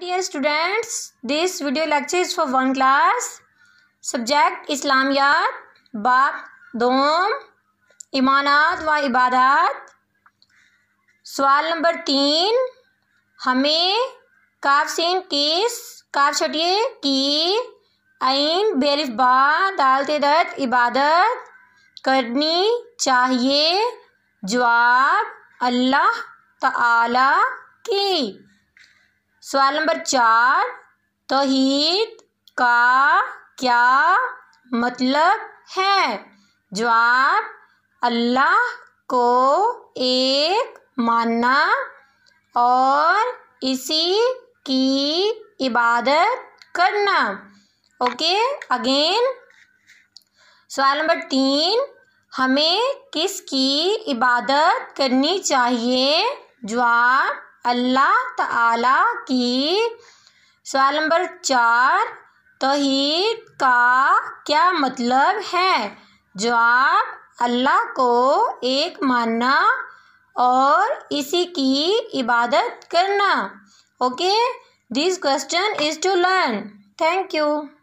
dear students this video lecture is for one class subject इस्लामियात बाप दोम इमानत व इबादत सवाल नंबर तीन हमें काफसिन किस काफ छटिए की आन बेरिफ बा दालते दत्त इबादत करनी चाहिए जवाब अल्लाह ताला की सवाल नंबर चार तोहीद का क्या मतलब है जवाब अल्लाह को एक मानना और इसी की इबादत करना ओके अगेन सवाल नंबर तीन हमें किसकी इबादत करनी चाहिए जवाब अल्लाह ताला की सवाल नंबर चार तोहीद का क्या मतलब है जवाब अल्लाह को एक मानना और इसी की इबादत करना okay this question is to learn thank you